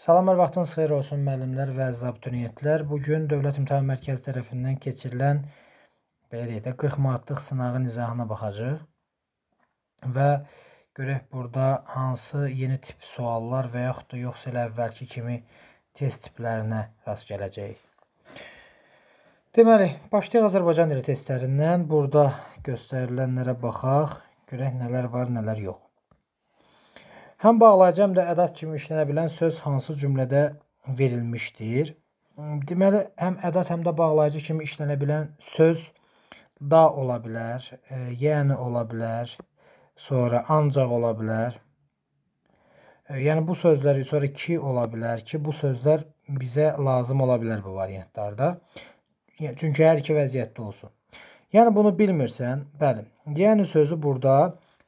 Salam, hər vaxtınız xeyir olsun müəllimlər və əziz abituriyentlər. Bu gün Dövlət İmtahan Mərkəzi tərəfindən keçirilən belə deyək də 40 manatlıq sınağın izahına baxacağıq və görək burada hansı yeni tip suallar və yaxud da yoxsa elə əvvəlki kimi test tiplərinə rast gələcəyik. Deməli, başlayaq Azərbaycan dili testlərindən. Burada göstərilənlərə baxaq, görək nələr var, nələr yox. Həm bağlayıcı, həm də ədad kimi işlənə bilən söz hansı cümlədə verilmişdir? Deməli, həm ədad, həm də bağlayıcı kimi işlənə bilən söz da ola bilər, e, yəni ola bilər, sonra ancaq ola bilər. E, yəni bu sözlər sonra ki ola bilər ki, bu sözlər bizə lazım ola bilər bu variantlarda. Çünki hər iki vəziyyətdə olsun. Yəni bunu bilmirsən, bəli. Yəni sözü burada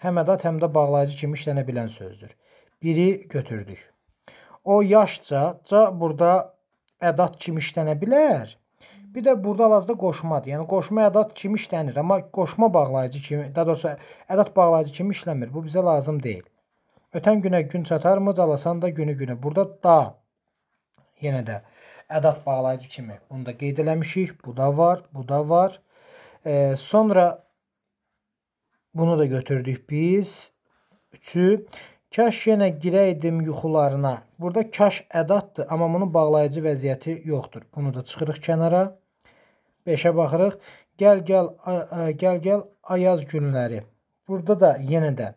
həmədat həm də bağlayıcı kimi işlənə bilən sözdür. Biri götürdük. O yaşca, ca burada ədat kimi işlənə bilər. Bir də burada Lazda qoşmadır. Yəni qoşma ədat kimi işlənir, amma qoşma bağlayıcı kimi, daha doğrusu ədat bağlayıcı kimi işləmir. Bu bizə lazım deyil. Ötən günə gün çatarmı, calasan da günü günə. Burada da yenə də ədad bağlayıcı kimi bunu da qeyd eləmişik. Bu da var, bu da var. E, sonra Bunu da götürdük biz. 3-ü Kaş yenə girəydim yuxularına. Burada kaş ədatdır, amma bunun bağlayıcı vəziyyəti yoxdur. Bunu da çıxırıq kənara. 5-ə baxırıq. Gəl, gəl, gəl, gəl ayaz günləri. Burada da yenə də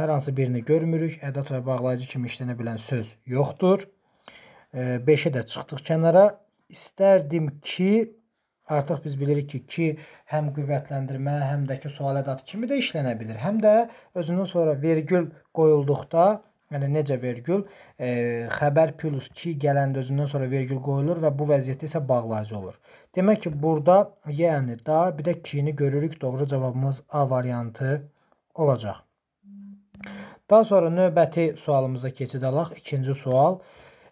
hər hansı birini görmürük. Ədad və bağlayıcı kimi işlənə bilən söz yoxdur. 5-ə də çıxdıq kənara. İstərdim ki Artıq biz bilirik ki, ki həm qüvvətləndirmə, həm də ki, sual ədatı kimi də işlənə bilir. Həm də özündən sonra vergül qoyulduqda, yəni necə vergül, e, xəbər plus ki gələndə özündən sonra vergül qoyulur və bu vəziyyətdə isə bağlayıcı olur. Demək ki, burada yəni da bir də ki-ni görürük. Doğru cavabımız A variantı olacaq. Daha sonra növbəti sualımıza keçid alaq. İkinci sual.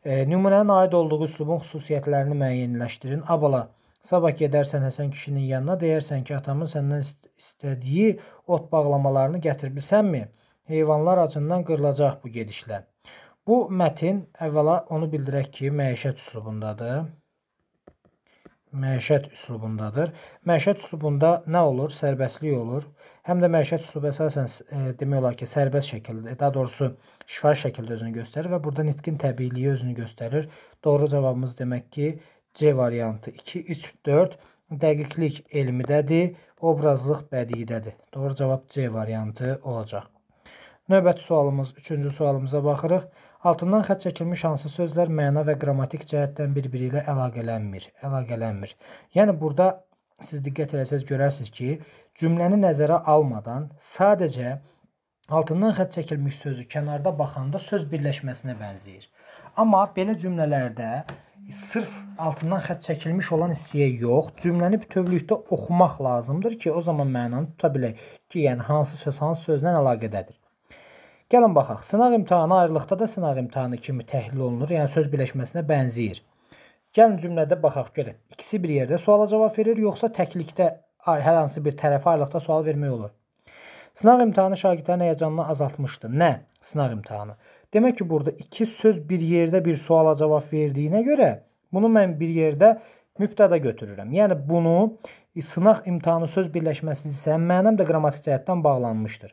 E, nümunənin aid olduğu üslubun xüsusiyyətlərini müəyyənləşdirin. A bala Sabah gedərsən Həsən kişinin yanına, deyərsən ki, atamın səndən istədiyi ot bağlamalarını gətiribsənmi? Heyvanlar acından qırılacaq bu gedişlə. Bu mətin əvvəla onu bildirək ki, məişət üslubundadır. Məişət üslubundadır. Məişət üslubunda nə olur? Sərbəstlik olur. Həm də məişət üslubu əsasən e, demək olar ki, sərbəst şəkildə, daha doğrusu şifahi şəkildə özünü göstərir və burada nitqin təbiiliyi özünü göstərir. Doğru cavabımız demək ki, C variantı 2, 3, 4 dəqiqlik elmidədir, obrazlıq bədiidədir. Doğru cavab C variantı olacaq. Növbəti sualımız, üçüncü sualımıza baxırıq. Altından xət çəkilmiş hansı sözlər məna və qrammatik cəhətdən bir-biri ilə əlaqələnmir? Əlaqələnmir. Yəni burada siz diqqət eləsəz görərsiniz ki, cümləni nəzərə almadan sadəcə altından xət çəkilmiş sözü kənarda baxanda söz birləşməsinə bənzəyir. Amma belə cümlələrdə sırf altından xətt çəkilmiş olan hissəyə yox, cümləni bütövlükdə oxumaq lazımdır ki, o zaman mənanı tuta bilək ki, yəni hansı söz hansı sözlə əlaqədədir. Gəlin baxaq. Sınaq imtahanı ayrılıqda da sınaq imtahanı kimi təhlil olunur, yəni söz birləşməsinə bənzəyir. Gəlin cümlədə baxaq görək. İkisi bir yerdə suala cavab verir, yoxsa təklikdə hər hansı bir tərəfə ayrılıqda sual vermək olur? Sınaq imtahanı şagirdlərin həyəcanını azaltmışdı. Nə? Sınaq imtahanı. Demək ki, burada iki söz bir yerdə bir suala cavab verdiyinə görə bunu mən bir yerdə mübtəda götürürəm. Yəni bunu e, sınaq imtahanı söz birləşməsi isə mənəm də qrammatik cəhətdən bağlanmışdır.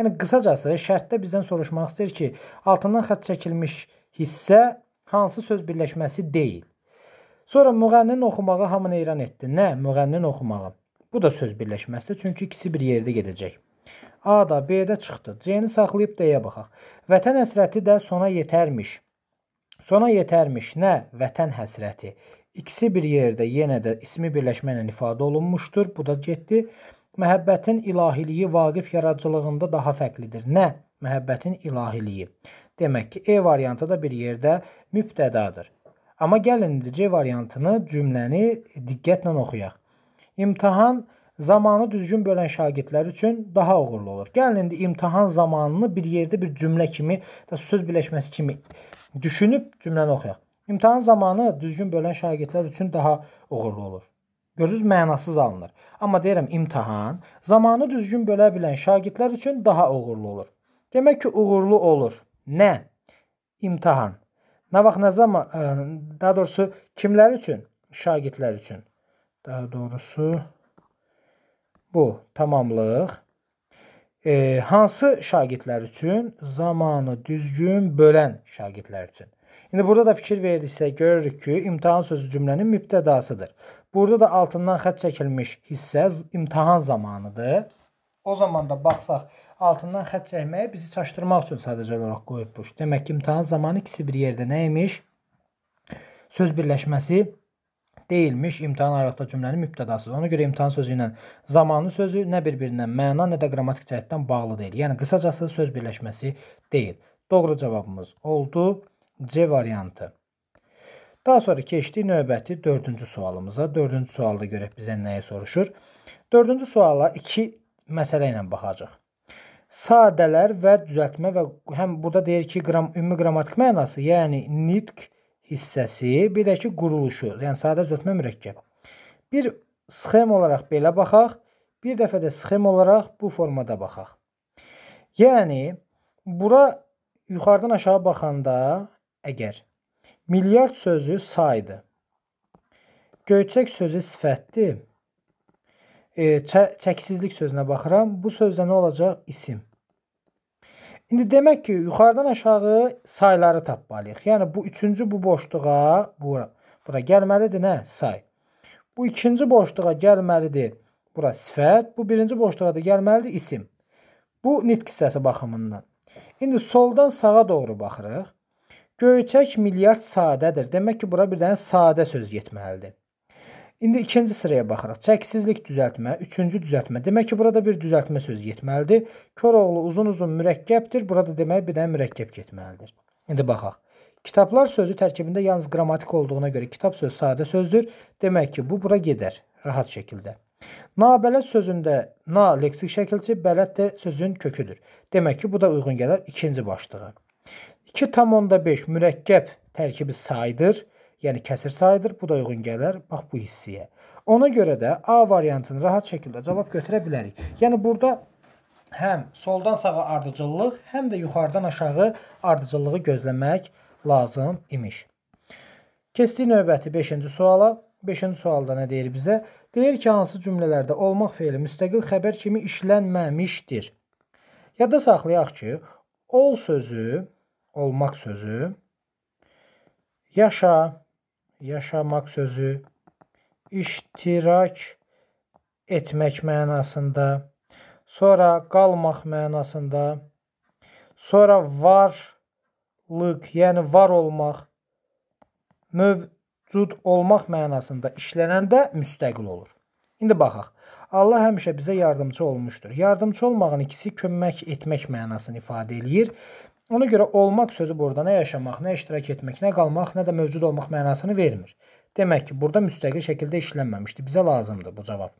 Yəni qısacası şərtdə bizdən soruşmaq istəyir ki, altından xətt çəkilmiş hissə hansı söz birləşməsi deyil. Sonra müğənnin oxumağı hamını heyran etdi. Nə? Müğənnin oxumağı. Bu da söz birləşməsidir, çünki ikisi bir yerdə gedəcək. A da B-də çıxdı. C-ni saxlayıb D-yə baxaq. Vətən həsrəti də sona yetərmiş. Sona yetərmiş nə? Vətən həsrəti. İkisi bir yerdə yenə də ismi birləşmə ilə ifadə olunmuşdur. Bu da getdi. Məhəbbətin ilahiliyi Vaqif yaradıcılığında daha fərqlidir. Nə? Məhəbbətin ilahiliyi. Demək ki, E variantı da bir yerdə mübtədadır. Amma gəlin C variantını cümləni diqqətlə oxuyaq. İmtahan zamanı düzgün bölən şagirdlər üçün daha uğurlu olur. Gəlin indi imtahan zamanını bir yerdə bir cümlə kimi, da söz birləşməsi kimi düşünüb cümləni oxuyaq. İmtahan zamanı düzgün bölən şagirdlər üçün daha uğurlu olur. Gördünüz, mənasız alınır. Amma deyirəm imtahan zamanı düzgün bölə bilən şagirdlər üçün daha uğurlu olur. Demək ki, uğurlu olur. Nə? İmtahan. Nə vaxt, nə zaman, e, daha doğrusu kimlər üçün? Şagirdlər üçün. Daha doğrusu Bu tamamlıq. E, hansı şagirdlər üçün? Zamanı düzgün bölən şagirdlər üçün. İndi burada da fikir verirsə görürük ki, imtahan sözü cümlənin mübtədasıdır. Burada da altından xətt çəkilmiş hissə imtahan zamanıdır. O zaman da baxsaq, altından xətt çəkməyi bizi çaşdırmaq üçün sadəcə olaraq qoyubmuş. Demək ki, imtahan zamanı ikisi bir yerdə nə imiş? Söz birləşməsi deyilmiş imtahan ayrıqda cümlənin mübtədasıdır. Ona görə imtahan sözü ilə zamanlı sözü nə bir-birindən məna, nə də qrammatik cəhətdən bağlı deyil. Yəni qısacası söz birləşməsi deyil. Doğru cavabımız oldu C variantı. Daha sonra keçdik növbəti 4-cü sualımıza. 4-cü sualda görək bizə nəyi soruşur. 4-cü suala 2 məsələ ilə baxacağıq. Sadələr və düzəltmə və həm burada deyir ki, qram ümumi qrammatik mənası, yəni nitq hissəsi, bir də ki, quruluşu, yəni sadəcə ötmə mürəkkəb. Bir sxem olaraq belə baxaq, bir dəfə də sxem olaraq bu formada baxaq. Yəni, bura yuxarıdan aşağı baxanda, əgər milyard sözü saydı, göyçək sözü sifətdir, e, çə çəksizlik sözünə baxıram, bu sözdə nə olacaq? İsim. İndi demək ki, yuxarıdan aşağı sayları tapmalıyıq. Yəni bu üçüncü bu boşluğa bura bura gəlməlidir nə? Say. Bu ikinci boşluğa gəlməlidir. Bura sifət, bu birinci boşluğa da gəlməlidir isim. Bu nitq hissəsi baxımından. İndi soldan sağa doğru baxırıq. Göyçək milyard sadədir. Demək ki, bura bir dənə sadə söz getməlidir. İndi ikinci sıraya baxırıq. Çəkisizlik düzəltmə, üçüncü düzəltmə. Demək ki, burada bir düzəltmə sözü getməlidir. Koroğlu uzun-uzun mürəkkəbdir. Burada demək bir dənə mürəkkəb getməlidir. İndi baxaq. Kitablar sözü tərkibində yalnız qrammatik olduğuna görə kitab sözü sadə sözdür. Demək ki, bu bura gedər rahat şəkildə. Nabələd sözündə na leksik şəkilçi, bələd də sözün köküdür. Demək ki, bu da uyğun gələr ikinci başlığa. 2,5 mürəkkəb tərkibi saydır yəni kəsir sayıdır. Bu da uyğun gələr bax bu hissəyə. Ona görə də A variantını rahat şəkildə cavab götürə bilərik. Yəni burada həm soldan sağa ardıcıllıq, həm də yuxarıdan aşağı ardıcıllığı gözləmək lazım imiş. Keçdik növbəti 5-ci suala. 5-ci sualda nə deyir bizə? Deyir ki, hansı cümlələrdə olmaq feili müstəqil xəbər kimi işlənməmişdir? Yadda saxlayaq ki, ol sözü, olmaq sözü, yaşa, yaşamaq sözü iştirak etmək mənasında, sonra qalmaq mənasında, sonra varlıq, yəni var olmaq, mövcud olmaq mənasında işlənəndə müstəqil olur. İndi baxaq. Allah həmişə bizə yardımcı olmuşdur. Yardımcı olmağın ikisi kömək etmək mənasını ifadə eləyir. Ona görə olmaq sözü burada nə yaşamaq, nə iştirak etmək, nə qalmaq, nə də mövcud olmaq mənasını vermir. Demək ki, burada müstəqil şəkildə işlənməmişdi. Bizə lazımdır bu cavab.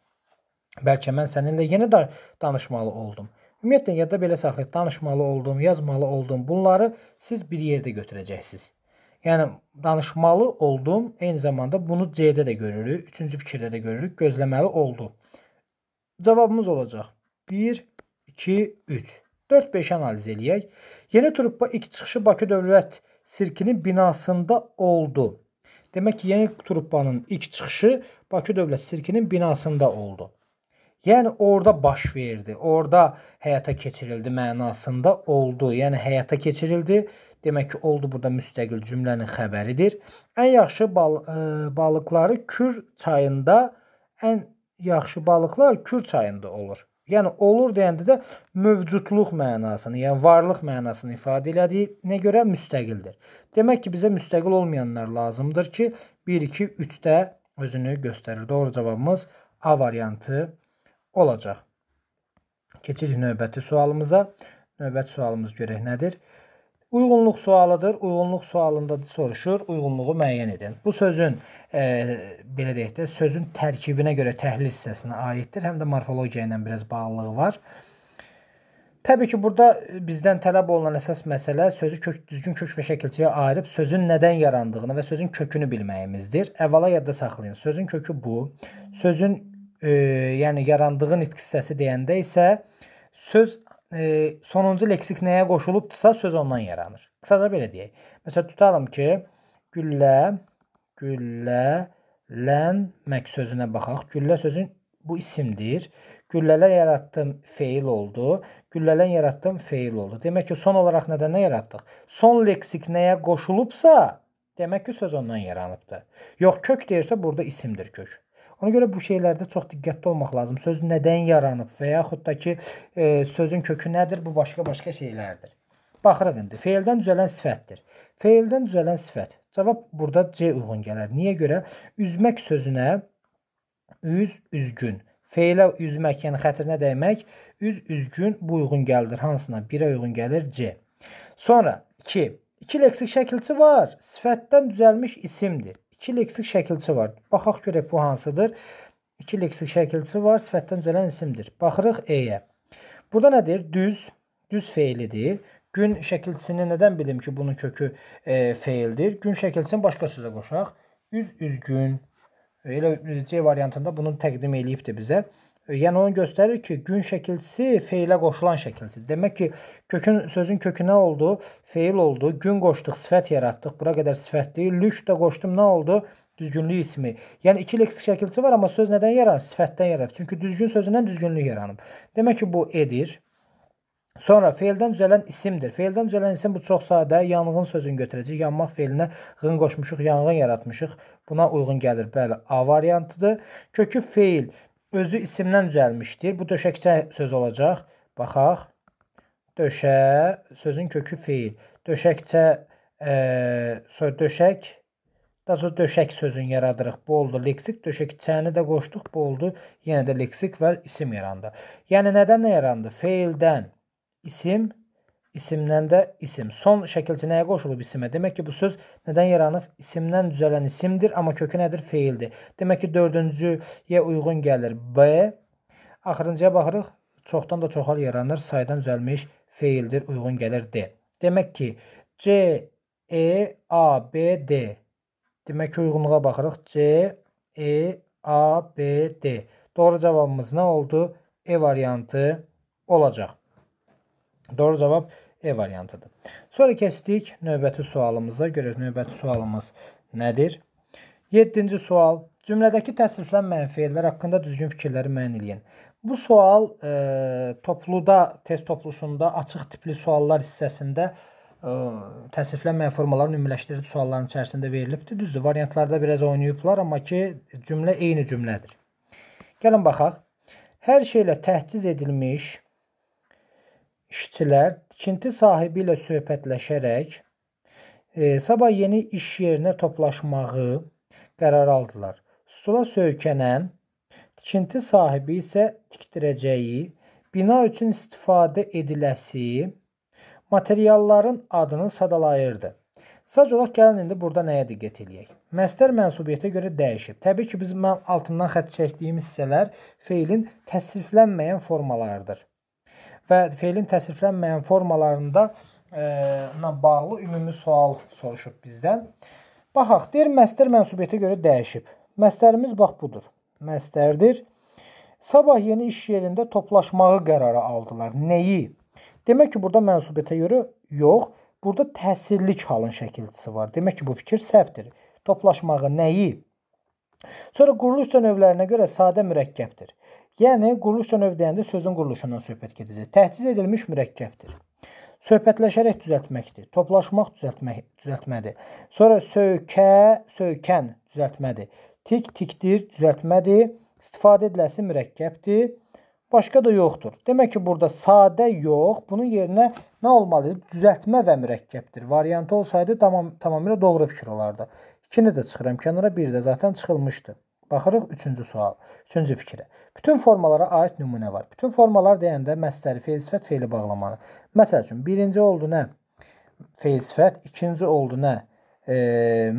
Bəlkə mən səninlə yenə də danışmalı oldum. Ümumiyyətlə yadda belə saxlayın, danışmalı oldum, yazmalı oldum. Bunları siz bir yerdə götürəcəksiniz. Yəni danışmalı oldum, eyni zamanda bunu C-də də görürük, 3-cü fikirdə də görürük, gözləməli oldu. Cavabımız olacaq 1 2 3. 4-5 analiz eləyək. Yeni truppa ilk çıxışı Bakı Dövlət Sirkinin binasında oldu. Demək ki, yeni truppanın ilk çıxışı Bakı Dövlət Sirkinin binasında oldu. Yəni orada baş verdi, orada həyata keçirildi mənasında oldu. Yəni həyata keçirildi. Demək ki, oldu burada müstəqil cümlənin xəbəridir. Ən yaxşı bal ə, e, balıqları Kür çayında ən yaxşı balıqlar Kür çayında olur. Yəni olur deyəndə də mövcudluq mənasını, yəni varlıq mənasını ifadə elədiyinə görə müstəqildir. Demək ki, bizə müstəqil olmayanlar lazımdır ki, 1 2 3-də özünü göstərir. Doğru cavabımız A variantı olacaq. Keçirik növbəti sualımıza. Növbəti sualımız görək nədir? Uyğunluq sualıdır. Uyğunluq sualında soruşur, uyğunluğu müəyyən edin. Bu sözün e, belə deyək də, sözün tərkibinə görə təhlil hissəsinə aiddir. Həm də morfologiya ilə biraz bağlılığı var. Təbii ki, burada bizdən tələb olunan əsas məsələ sözü kök, düzgün kök və şəkilçiyə ayırıb sözün nədən yarandığını və sözün kökünü bilməyimizdir. Əvvəla yadda saxlayın. Sözün kökü bu. Sözün e, yəni yarandığı nitq hissəsi deyəndə isə söz e, sonuncu leksik nəyə qoşulubdsa söz ondan yaranır. Qısaca belə deyək. Məsələn tutalım ki, güllə, güllələnmək sözünə baxaq. Güllə sözün bu isimdir. Güllələ yaratdım feil oldu. Güllələn yaratdım feil oldu. Demək ki, son olaraq nədən nə yaratdıq? Son leksik nəyə qoşulubsa, demək ki, söz ondan yaranıbdır. Yox, kök deyirsə burada isimdir kök. Ona görə bu şeylərdə çox diqqətli olmaq lazım. Söz nədən yaranıb və yaxud da ki, e, sözün kökü nədir? Bu başqa-başqa şeylərdir. Baxırıq indi. Feildən düzələn sifətdir. Feildən düzələn sifət. Cavab burada C uyğun gələr. Niyə görə? Üzmək sözünə üz, üzgün. Feilə üzmək, yəni xətrinə dəymək, üz, üzgün bu uyğun gəlir. Hansına? 1-ə uyğun gəlir C. Sonra 2. İki. iki leksik şəkilçi var. Sifətdən düzəlmiş isimdir. 2 leksik şəkilçi var. Baxaq görək bu hansıdır? 2 leksik şəkilçi var, sifətdən gələn isimdir. Baxırıq E-yə. Burada nədir? Düz, düz feilidir. Gün şəkilçisini nədən bilim ki, bunun kökü e, feildir? Gün şəkilçisini başqa sözə qoşaq. Üz, üzgün. Elə C variantında bunu təqdim eləyibdir bizə. Yəni onu göstərir ki, gün şəkilçisi feilə qoşulan şəkilçidir. Demək ki, kökün sözün kökünə oldu, feil oldu, gün qoşduq, sifət yaratdıq. Bura qədər sifətdir. Lük də qoşdum, nə oldu? Düzgünlük ismi. Yəni iki leksik şəkilçi var, amma söz nədən yaranır? Sifətdən yaranır. Çünki düzgün sözündən düzgünlük yaranıb. Demək ki, bu edir. Sonra feildən düzələn isimdir. Feildən düzələn isim bu çox sadə, yanğın sözünü götürəcək. Yanmaq feilinə ğın qoşmuşuq, yanğın yaratmışıq. Buna uyğun gəlir. Bəli, A variantıdır. Kökü feil özü isimdən düzəlmişdir. Bu döşəkçə söz olacaq. Baxaq. Döşə sözün kökü feil. Döşəkçə e, soy döşək Daha sonra döşək sözünü yaradırıq. Bu oldu leksik, döşəkçəni də qoşduq. Bu oldu yenə də leksik və isim yarandı. Yəni nədən nə yarandı? Feildən isim isimdən də isim. Son şəkilçi nəyə qoşulub isimə? Demək ki, bu söz nədən yaranıb? İsimdən düzələn isimdir, amma kökü nədir? Feildir. Demək ki, dördüncüyə uyğun gəlir. B. Axırıncıya baxırıq. Çoxdan da çoxal yaranır. Saydan düzəlmiş feildir, uyğun gəlir D. Demək ki, C, E, A, B, D. Demək ki, uyğunluğa baxırıq. C, E, A, B, D. Doğru cavabımız nə oldu? E variantı olacaq. Doğru cavab E variantıdır. Sonra keçdik növbəti sualımıza. Görək növbəti sualımız nədir? 7-ci sual. Cümlədəki təsriflənməyən feillər haqqında düzgün fikirləri müəyyən eləyin. Bu sual e, topluda, test toplusunda açıq tipli suallar hissəsində e, təsriflənməyən formaların ümumiləşdirici sualların içərisində verilibdir. Düzdür, variantlarda biraz oynayıblar, amma ki, cümlə eyni cümlədir. Gəlin baxaq. Hər şeylə təhciz edilmiş İşçilər tikinti sahibi ilə söhbətləşərək e, sabah yeni iş yerinə toplaşmağı qərar aldılar. Stula söykənən tikinti sahibi isə tikdirəcəyi bina üçün istifadə ediləsi materialların adını sadalayırdı. Sadəcə olaraq gəlin indi burada nəyə diqqət eləyək. Məstər mənsubiyyətə görə dəyişib. Təbii ki, biz mən altından xətt çəkdiyim hissələr feilin təsriflənməyən formalarıdır və felin təsriflənməyən formalarında ilə e, bağlı ümumi sual soruşub bizdən. Baxaq, deyir məstər mənsubiyyətə görə dəyişib. Məstərimiz bax budur. Məstərdir. Sabah yeni iş yerində toplaşmağı qərara aldılar. Neyi? Demək ki, burada mənsubiyyətə görə yox, burada təsirlik halın şəkilçisi var. Demək ki, bu fikir səhvdir. Toplaşmağı nəyi? Sonra quruluş növlərinə görə sadə mürəkkəbdir. Yəni quruluş növ deyəndə sözün quruluşundan söhbət gedəcək. Təhciz edilmiş mürəkkəbdir. Söhbətləşərək düzəltməkdir. Toplaşmaq düzəltmək düzəltmədir. Sonra söykə, söykən düzəltmədir. Tik tikdir düzəltmədir. İstifadə ediləsi mürəkkəbdir. Başqa da yoxdur. Demək ki, burada sadə yox, bunun yerinə nə olmalıdır? Düzəltmə və mürəkkəbdir. Variantı olsaydı tamam tamamilə doğru fikir olardı. İkini də çıxıram kənara, bir də zaten çıxılmışdı. Baxırıq 3-cü sual, 3-cü fikrə. Bütün formalara aid nümunə var. Bütün formalar deyəndə məsdəri, feil-sifət, feili bağlamanı. Məsəl üçün, birinci oldu nə? Feil-sifət, ikinci oldu nə? E,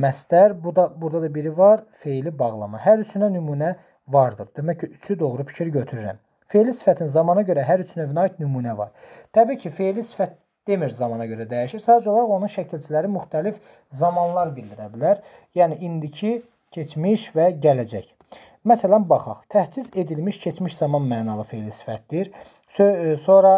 məsdər, bu da, burada da biri var, feili bağlama. Hər üçünə nümunə vardır. Demək ki, üçü doğru fikir götürürəm. Feili sifətin zamana görə hər üç növünə aid nümunə var. Təbii ki, feili sifət demir zamana görə dəyişir. Sadəcə olaraq onun şəkilçiləri müxtəlif zamanlar bildirə bilər. Yəni, indiki keçmiş və gələcək. Məsələn, baxaq. Təhciz edilmiş keçmiş zaman mənalı feil sifətdir. Sö e, sonra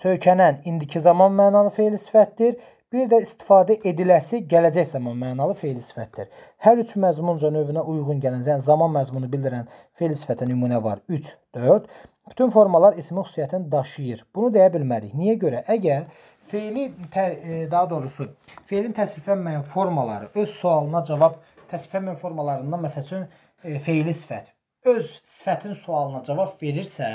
söykənən indiki zaman mənalı feil sifətdir. Bir də istifadə ediləsi gələcək zaman mənalı feil sifətdir. Hər üç məzmunca növünə uyğun gələn, yəni zaman məzmunu bildirən feil sifətə nümunə var 3, 4. Bütün formalar ismi xüsusiyyətini daşıyır. Bunu deyə bilmərik. Niyə görə? Əgər feili e, daha doğrusu feilin təsriflənməyən formaları öz sualına cavab verir təsvifə formalarından məsəl üçün e, feili sifət öz sifətin sualına cavab verirsə,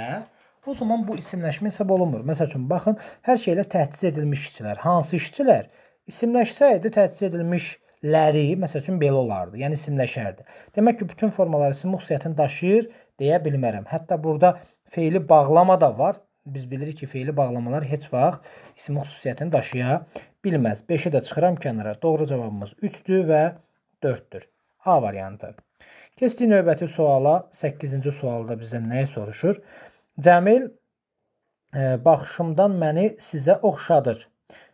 o zaman bu isimləşmə hesab olunmur. Məsəl üçün baxın, hər şeylə təchiz edilmiş işçilər. Hansı işçilər? İsimləşsəydi təchiz edilmişləri, məsəl üçün belə olardı. Yəni isimləşərdi. Demək ki, bütün formalar isim xüsusiyyətini daşıyır deyə bilmərəm. Hətta burada feili bağlama da var. Biz bilirik ki, feili bağlamalar heç vaxt isim xüsusiyyətini daşıya bilməz. 5-i də çıxıram kənara. Doğru cavabımız 3-dür və 4-dür. A variantı. Keçdik növbəti suala. 8-ci sualda bizə nəyi soruşur? Cəmil e, baxışımdan məni sizə oxşadır.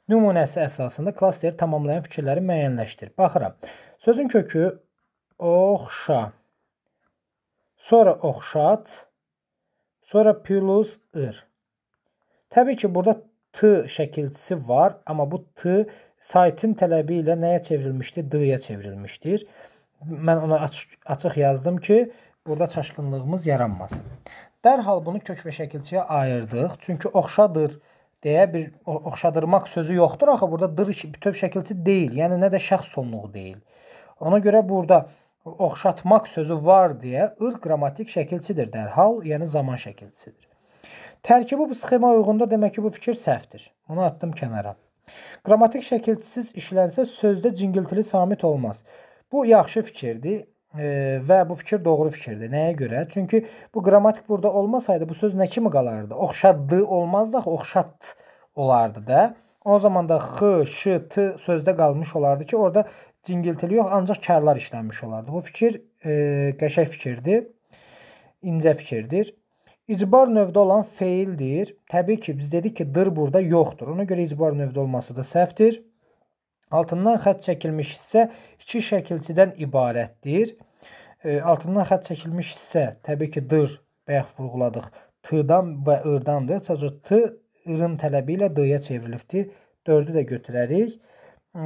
Nümunəsi əsasında klasteri tamamlayan fikirləri müəyyənləşdir. Baxıram. Sözün kökü oxşa. Sonra oxşat. Sonra plus ır. Təbii ki, burada t şəkilçisi var, amma bu t şəkilçisi saytın tələbi ilə nəyə çevrilmişdi? D-yə çevrilmişdir. Mən ona açıq, açıq yazdım ki, burada çaşqınlığımız yaranmasın. Dərhal bunu kök və şəkilçiyə ayırdıq. Çünki oxşadır deyə bir oxşadırmaq sözü yoxdur axı burada dır bütöv şəkilçi deyil. Yəni nə də şəxs sonluğu deyil. Ona görə burada oxşatmaq sözü var deyə ır qrammatik şəkilçidir dərhal, yəni zaman şəkilçisidir. Tərkibi bu sxema uyğunda demək ki, bu fikir səhvdir. Bunu atdım kənara. Qrammatik şəkilsiz işlənsə sözdə cingiltili samit olmaz. Bu yaxşı fikirdir e, və bu fikir doğru fikirdir. Nəyə görə? Çünki bu qrammatik burada olmasaydı bu söz nə kimi qalardı? Oxşaddı olmazdı axı, oxşat olardı da. O zaman da x, ş, t sözdə qalmış olardı ki, orada cingiltili yox, ancaq kərlər işlənmiş olardı. Bu fikir e, qəşəng fikirdir. İncə fikirdir. İcbar növdə olan feildir. Təbii ki, biz dedik ki, dır burada yoxdur. Ona görə icbar növdə olması da səhvdir. Altından xətt çəkilmiş hissə iki şəkilçidən ibarətdir. E, altından xətt çəkilmiş hissə təbii ki, dır bayaq vurğuladıq. T-dan və ırdandır. Sadəcə T ırın tələbi ilə D-yə çevrilibdir. 4-ü də götürərik.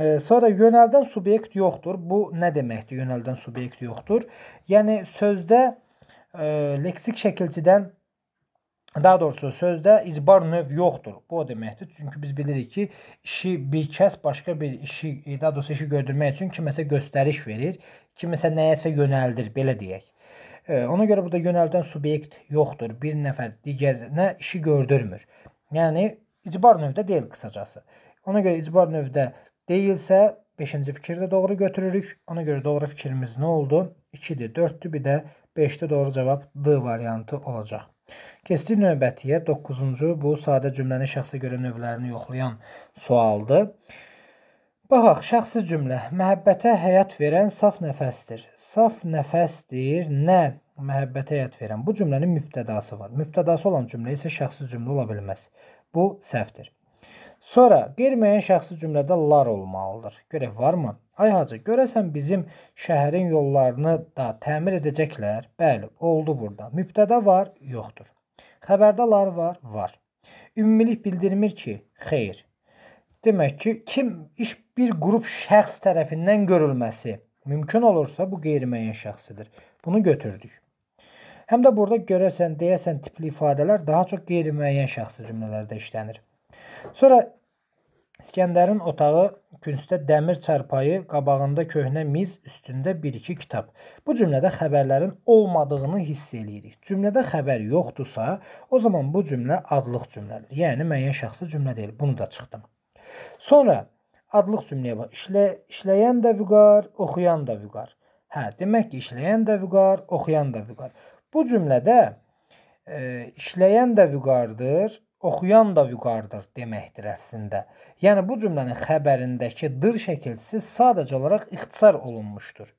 E, sonra yönəldən subyekt yoxdur. Bu nə deməkdir? Yönəldən subyekt yoxdur. Yəni sözdə e, leksik şəkilçidən Daha doğrusu sözdə icbar növ yoxdur. Bu o deməkdir. Çünki biz bilirik ki, işi bir kəs başqa bir işi, daha doğrusu işi gördürmək üçün kiməsə göstəriş verir, kiməsə nəyəsə yönəldir, belə deyək. E, ona görə burada yönəldən subyekt yoxdur. Bir nəfər digərinə işi gördürmür. Yəni icbar növdə deyil qısacası. Ona görə icbar növdə deyilsə 5-ci fikri də doğru götürürük. Ona görə doğru fikrimiz nə oldu? 2-dir, 4-dür, bir də 5-də doğru cavab D variantı olacaq. Keçdik növbətiyə 9-cu bu sadə cümlənin şəxsə görə növlərini yoxlayan sualdır. Baxaq, şəxsi cümlə. Məhəbbətə həyat verən saf nəfəsdir. Saf nəfəsdir nə məhəbbətə həyat verən. Bu cümlənin mübtədası var. Mübtədası olan cümlə isə şəxsi cümlə ola bilməz. Bu səhvdir. Sonra qeyri-müəyyən şəxsi cümlədə lar olmalıdır. Görək varmı? Ay hacı, görəsən bizim şəhərin yollarını da təmir edəcəklər? Bəli, oldu burada. Mübtədə var, yoxdur. Xəbərdə lar var, var. Ümumilik bildirmir ki, xeyr. Demək ki, kim iş bir qrup şəxs tərəfindən görülməsi mümkün olursa bu qeyri-müəyyən şəxsidir. Bunu götürdük. Həm də burada görəsən, deyəsən tipli ifadələr daha çox qeyri-müəyyən şəxsi cümlələrdə işlənir. Sonra İskəndərin otağı küncdə dəmir çarpayı, qabağında köhnə miz, üstündə 1-2 kitab. Bu cümlədə xəbərlərin olmadığını hiss eləyirik. Cümlədə xəbər yoxdursa, o zaman bu cümlə adlıq cümlədir. Yəni müəyyən şəxsi cümlə deyil. Bunu da çıxdım. Sonra adlıq cümləyə bax. İşlə, işləyən də vüqar, oxuyan da vüqar. Hə, demək ki, işləyən də vüqar, oxuyan da vüqar. Bu cümlədə e, işləyən də vüqardır, oxuyan da vüqardır deməkdir əslində. Yəni bu cümlənin xəbərindəki dır şəkilsi sadəcə olaraq ixtisar olunmuşdur.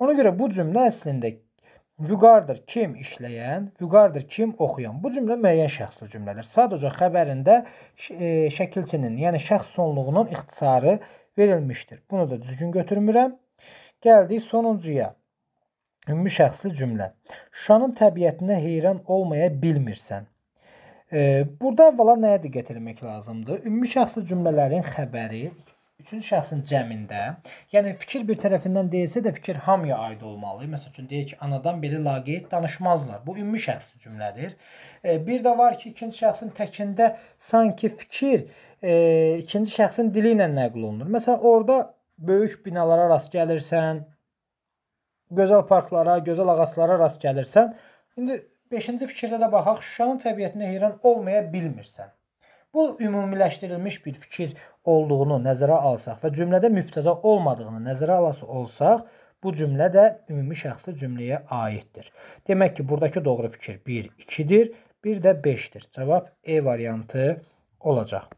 Ona görə bu cümlə əslində vüqardır kim işləyən, vüqardır kim oxuyan. Bu cümlə müəyyən şəxsli cümlədir. Sadəcə xəbərində e, şəkilçinin, yəni şəxs sonluğunun ixtisarı verilmişdir. Bunu da düzgün götürmürəm. Gəldik sonuncuya. Ümumi şəxsli cümlə. Şuşanın təbiətinə heyran olmaya bilmirsən. Burada əvvəla nəyə diqqət etmək lazımdır? Ümumi şəxsi cümlələrin xəbəri üçüncü şəxsin cəmində, yəni fikir bir tərəfindən deyilsə də fikir hamıya aid olmalı. Məsələn, deyək ki, anadan belə laqeyd danışmazlar. Bu ümumi şəxsi cümlədir. Bir də var ki, ikinci şəxsin təkində sanki fikir e, ikinci şəxsin dili ilə nəql olunur. Məsələn, orada böyük binalara rast gəlirsən, gözəl parklara, gözəl ağaclara rast gəlirsən, İndi Beşinci fikirdə də baxaq, Şuşanın təbiətinə heyran olmaya bilmirsən. Bu ümumiləşdirilmiş bir fikir olduğunu nəzərə alsaq və cümlədə mübtəda olmadığını nəzərə alası olsaq, bu cümlə də ümumi şəxsli cümləyə aiddir. Demək ki, buradakı doğru fikir 1, 2-dir, bir də 5-dir. Cavab E variantı olacaq.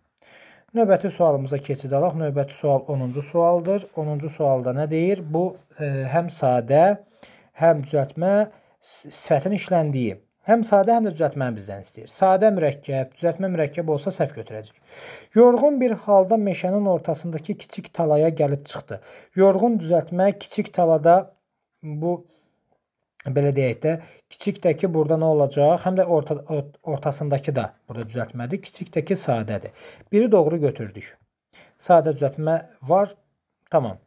Növbəti sualımıza keçid alaq. Növbəti sual 10-cu sualdır. 10-cu sualda nə deyir? Bu e, həm sadə, həm düzəltmə, həm sifətin işləndiyi həm sadə, həm də düzəltməni bizdən istəyir. Sadə mürəkkəb, düzəltmə mürəkkəb olsa səhv götürəcək. Yorğun bir halda meşənin ortasındakı kiçik talaya gəlib çıxdı. Yorğun düzəltmə kiçik talada bu belə deyək də, kiçikdəki burada nə olacaq? Həm də orta, ortasındakı da burada düzəltmədir. Kiçikdəki sadədir. Biri doğru götürdük. Sadə düzəltmə var. Tamam.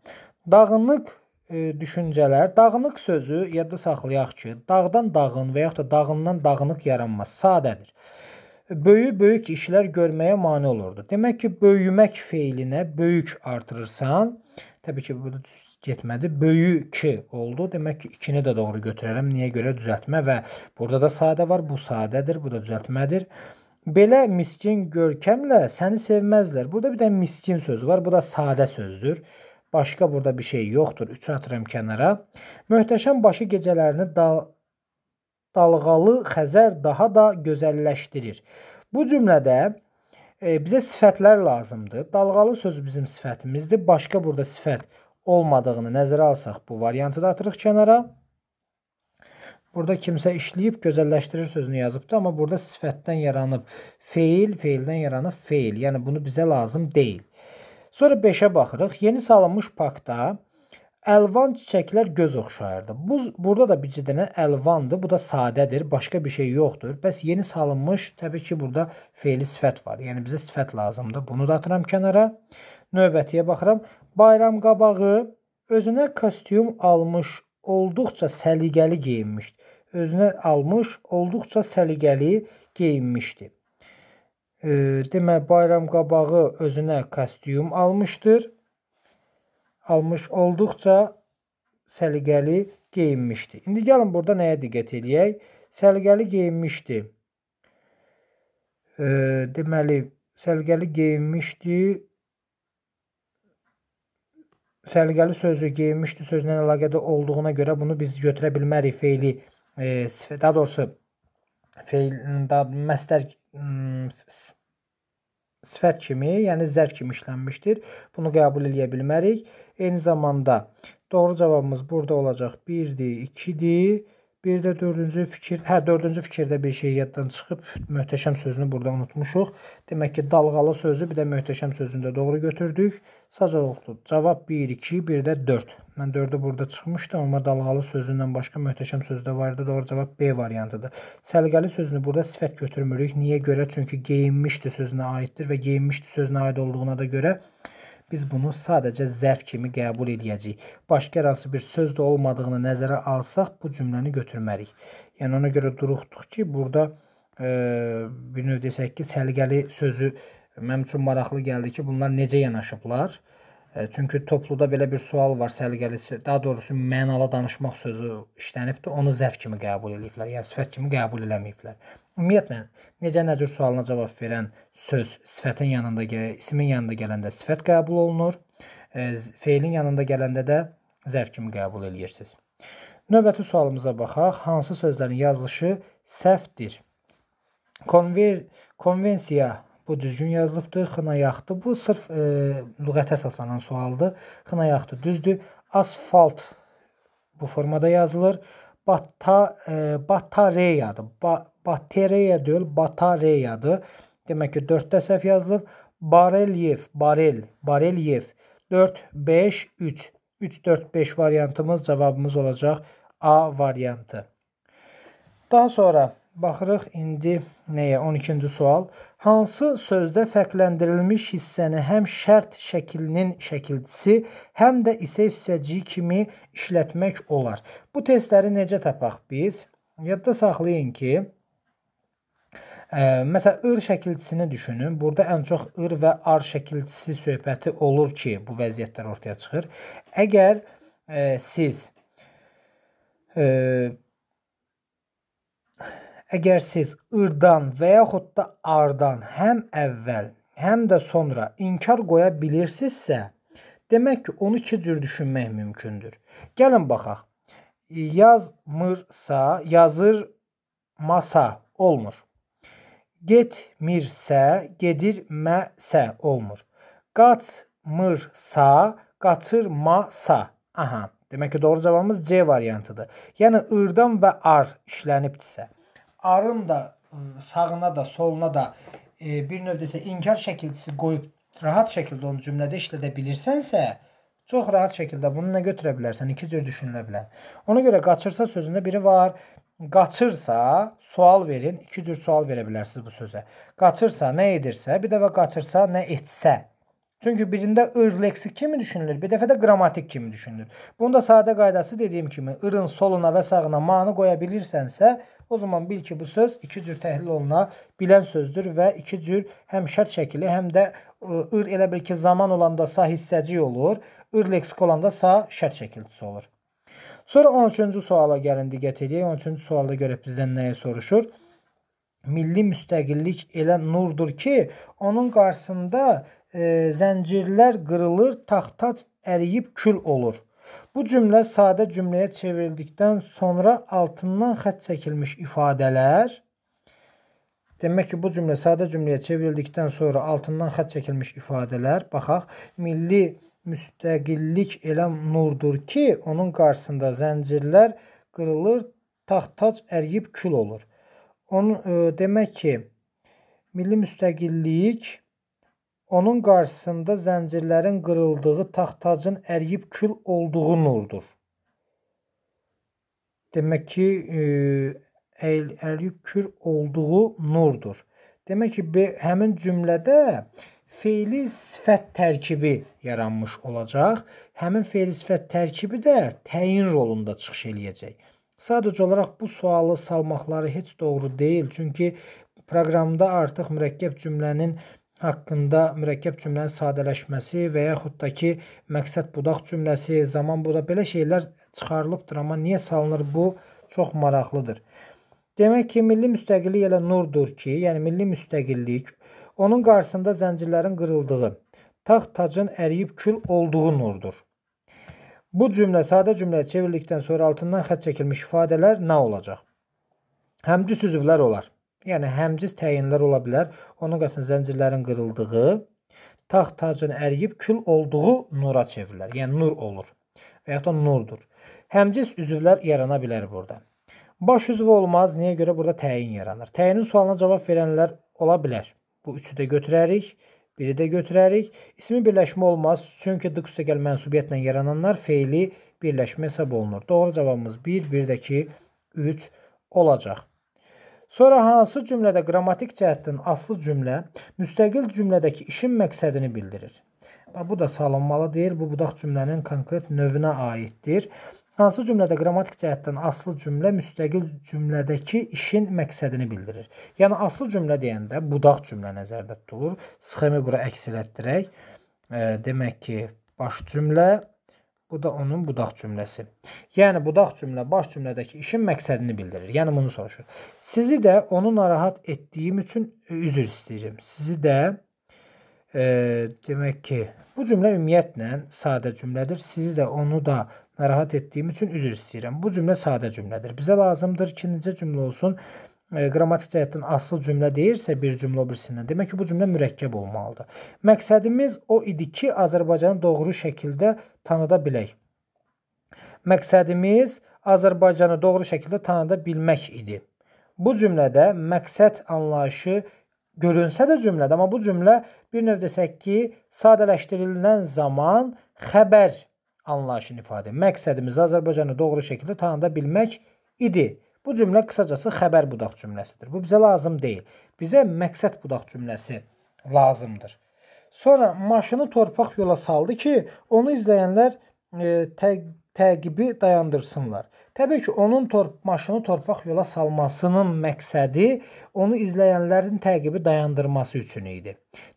Dağınlıq e, düşüncələr. Dağınıq sözü yadda saxlayaq ki, dağdan dağın və yaxud da dağından dağınıq yaranmaz, sadədir. Böyük-böyük işlər görməyə mane olurdu. Demək ki, böyümək feilinə böyük artırırsan, təbii ki, burada getmədi. Böyü 2 oldu. Demək ki, 2-ni də doğru götürərəm. Niyə görə düzəltmə və burada da sadə var. Bu sadədir, bu da düzəltmədir. Belə miskin görkəmlə səni sevməzlər. Burada bir də miskin sözü var. Bu da sadə sözdür. Başqa burada bir şey yoxdur. 3 atıram kənara. Möhtəşəm başı gecələrini da dalğalı Xəzər daha da gözəlləşdirir. Bu cümlədə e, bizə sifətlər lazımdır. Dalğalı sözü bizim sifətimizdir. Başqa burada sifət olmadığını nəzərə alsaq bu variantı da atırıq kənara. Burada kimsə işləyib gözəlləşdirir sözünü yazıbdı, amma burada sifətdən yaranıb feil, feildən yaranıb feil. Yəni bunu bizə lazım deyil. Sonra 5-ə baxırıq. Yeni salınmış parkda əlvan çiçəklər göz oxşayırdı. Bu burada da bir cidənə əlvandır. Bu da sadədir, başqa bir şey yoxdur. Bəs yeni salınmış təbii ki, burada feili sifət var. Yəni bizə sifət lazımdır. Bunu da atıram kənara. Növbətiyə baxıram. Bayram qabağı özünə kostyum almış, olduqca səliqəli geyinmişdi. Özünə almış, olduqca səliqəli geyinmişdi demə bayram qabağı özünə kostyum almışdır. Almış olduqca səliqəli geyinmişdi. İndi gəlin burada nəyə diqqət eləyək? Səliqəli geyinmişdi. E, deməli, səliqəli geyinmişdi. Səliqəli sözü geyinmişdi sözlə əlaqədə olduğuna görə bunu biz götürə bilmərik feili, e, daha doğrusu feil məstər Hmm, sifət kimi, yəni zərf kimi işlənmişdir. Bunu qəbul eləyə bilmərik. Eyni zamanda doğru cavabımız burada olacaq 1-dir, 2-dir. Bir də dördüncü fikir, hə, dördüncü fikirdə bir şey yaddan çıxıb, möhtəşəm sözünü burada unutmuşuq. Demək ki, dalğalı sözü bir də möhtəşəm sözünü də doğru götürdük. Sadəcə oxuduq. Cavab 1, 2, bir də 4. Mən 4-ü burada çıxmışdım, amma dalğalı sözündən başqa möhtəşəm söz də var idi. Doğru cavab B variantıdır. Səliqəli sözünü burada sifət götürmürük. Niyə görə? Çünki geyinmişdi sözünə aiddir və geyinmişdi sözünə aid olduğuna da görə biz bunu sadəcə zərf kimi qəbul edəcəyik. Başqa hər hansı bir söz də olmadığını nəzərə alsaq bu cümləni götürmərik. Yəni ona görə duruxduq ki, burada e, bir növ desək ki, səliqəli sözü mənim üçün maraqlı gəldi ki, bunlar necə yanaşıblar. E, E, çünki topluda belə bir sual var, səliqəli, daha doğrusu mənalı danışmaq sözü işlənibdi. Onu zəf kimi qəbul eləyiblər, yəni sifət kimi qəbul eləməyiblər. Ümumiyyətlə necə nə cür sualına cavab verən söz sifətin yanında, ismin yanında gələndə sifət qəbul olunur. E, feilin yanında gələndə də zəf kimi qəbul eləyirsiniz. Növbəti sualımıza baxaq. Hansı sözlərin yazılışı səhvdir? Konver konvensiya Bu düzgün yazılıbdır. Xına yaxdı. Bu sırf e, lüğətə əsaslanan sualdır. Xına yaxdı düzdür. Asfalt bu formada yazılır. Bata, e, batareyadır. Ba, batareya deyil, batareyadır. Demək ki, 4-də səhv yazılır. Barelyev, barel, barelyev. 4, 5, 3. 3, 4, 5 variantımız cavabımız olacaq A variantı. Daha sonra baxırıq indi nəyə? 12-ci sual hansı sözdə fərqləndirilmiş hissəni həm şərt şəklinin şəkilçisi, həm də isə hissəciyi kimi işlətmək olar. Bu testləri necə tapaq biz? Yadda saxlayın ki, Ə, e, məsələn, ır şəkilçisini düşünün. Burada ən çox ır və ar şəkilçisi söhbəti olur ki, bu vəziyyətlər ortaya çıxır. Əgər ə, e, siz ə, e, Əgər siz ırdan və yaxud da ardan həm əvvəl, həm də sonra inkar qoya bilirsinizsə, demək ki, onu iki cür düşünmək mümkündür. Gəlin baxaq. Yazmırsa, yazırmasa olmur. Getmirsə, gedirməsə olmur. Qaçmırsa, qaçırmasa. Aha. Demək ki, doğru cavabımız C variantıdır. Yəni ırdan və ar işlənibdirsə arın da sağına da soluna da e, bir növ desə inkar şəkilçisi qoyub rahat şəkildə onu cümlədə işlədə bilirsənsə, çox rahat şəkildə bunu nə götürə bilərsən, iki cür düşünülə bilər. Ona görə qaçırsa sözündə biri var. Qaçırsa sual verin, iki cür sual verə bilərsiniz bu sözə. Qaçırsa nə edirsə, bir dəfə qaçırsa nə etsə. Çünki birində ır leksik kimi düşünülür, bir dəfə də qrammatik kimi düşünülür. Bunda sadə qaydası dediyim kimi ırın soluna və sağına manı qoya bilirsənsə, O zaman bil ki, bu söz iki cür təhlil oluna bilən sözdür və iki cür həm şərt şəkili, həm də e, ır elə bil ki, zaman olanda sa hissəcik olur, ır leksik olanda sa şərt şəkilçisi olur. Sonra 13-cü suala gəlin diqqət edək. 13-cü sualda görə bizdən nəyə soruşur? Milli müstəqillik elə nurdur ki, onun qarşısında e, zəncirlər qırılır, taxtac əriyib kül olur. Bu cümlə sadə cümləyə çevrildikdən sonra altından xətt çəkilmiş ifadələr Demək ki, bu cümlə sadə cümləyə çevrildikdən sonra altından xətt çəkilmiş ifadələr, baxaq, milli müstəqillik elə nurdur ki, onun qarşısında zəncirlər qırılır, taxtac əriyib kül olur. Onu e, demək ki, milli müstəqillik onun qarşısında zəncirlərin qırıldığı taxtacın əriyib kül olduğu nurdur. Demək ki, e, əyil əriyib kül olduğu nurdur. Demək ki, həmin cümlədə feili sifət tərkibi yaranmış olacaq. Həmin feili sifət tərkibi də təyin rolunda çıxış eləyəcək. Sadəcə olaraq bu sualı salmaqları heç doğru deyil, çünki proqramda artıq mürəkkəb cümlənin haqqında mürəkkəb cümlənin sadələşməsi və yaxud da ki, məqsəd budaq cümləsi, zaman budaq belə şeylər çıxarılıbdır, amma niyə salınır bu çox maraqlıdır. Demək ki, milli müstəqillik elə nurdur ki, yəni milli müstəqillik onun qarşısında zəncirlərin qırıldığı, taxt tacın əriyib kül olduğu nurdur. Bu cümlə sadə cümləyə çevrildikdən sonra altından xətt çəkilmiş ifadələr nə olacaq? Həmci süzüvlər olar. Yəni həmciz təyinlər ola bilər. Onun qarşısında zəncirlərin qırıldığı, tağ tacın əriyib kül olduğu nura çevrilər. Yəni nur olur və ya da nurdur. Həmciz üzvlər yarana bilər burada. Baş üzvü olmaz. Niyə görə burada təyin yaranır? Təyinin sualına cavab verənlər ola bilər. Bu üçü də götürərik. Biri də götürərik. İsmi birləşmə olmaz, çünki d üstəgəl mənsubiyyətlə yarananlar feili birləşmə hesab olunur. Doğru cavabımız 1, 1-dəki 3 olacaq. Sonra hansı cümlədə qrammatik cəhətdən aslı cümlə müstəqil cümlədəki işin məqsədini bildirir? Bu da salınmalı deyil. Bu budaq cümlənin konkret növünə aiddir. Hansı cümlədə qrammatik cəhətdən aslı cümlə müstəqil cümlədəki işin məqsədini bildirir? Yəni aslı cümlə deyəndə budaq cümlə nəzərdə tutulur. Sxemi bura əks elətdirək. Demək ki, baş cümlə Bu da onun budaq cümləsi. Yəni budaq cümlə baş cümlədəki işin məqsədini bildirir. Yəni bunu soruşur. Sizi də onu narahat etdiyim üçün e, üzr istəyirəm. Sizi də e, demək ki, bu cümlə ümumiyyətlə sadə cümlədir. Sizi də onu da narahat etdiyim üçün üzr istəyirəm. Bu cümlə sadə cümlədir. Bizə lazımdır ikinci cümlə olsun. E, E, qrammatik cəhətdən asıl cümlə deyirsə bir cümlə o birisindən, demək ki, bu cümlə mürəkkəb olmalıdır. Məqsədimiz o idi ki, Azərbaycanı doğru şəkildə tanıda bilək. Məqsədimiz Azərbaycanı doğru şəkildə tanıda bilmək idi. Bu cümlədə məqsəd anlayışı görünsə də cümlədə, amma bu cümlə bir növ desək ki, sadələşdirilən zaman xəbər anlayışını ifadə edir. Məqsədimiz Azərbaycanı doğru şəkildə tanıda bilmək idi. Bu cümlə qısacası xəbər budaq cümləsidir. Bu bizə lazım deyil. Bizə məqsəd budaq cümləsi lazımdır. Sonra maşını torpaq yola saldı ki, onu izləyənlər e, tə, təqibi dayandırsınlar. Təbii ki, onun torp maşını torpaq yola salmasının məqsədi onu izləyənlərin təqibi dayandırması üçün idi.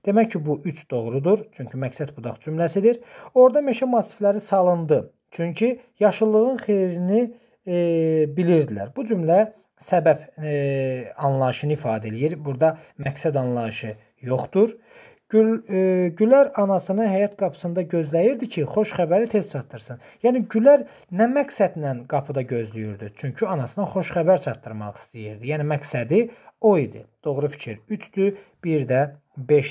Demək ki, bu 3 doğrudur, çünki məqsəd budaq cümləsidir. Orda meşə masifləri salındı. Çünki yaşıllığın xeyrini e, bilirdilər. Bu cümlə səbəb e, anlayışını ifadə eləyir. Burada məqsəd anlayışı yoxdur. Gül e, Gülər anasını həyat qapısında gözləyirdi ki, xoş xəbəri tez çatdırsın. Yəni Gülər nə məqsədlə qapıda gözləyirdi? Çünki anasına xoş xəbər çatdırmaq istəyirdi. Yəni məqsədi o idi. Doğru fikir 3-dür, 1 də 5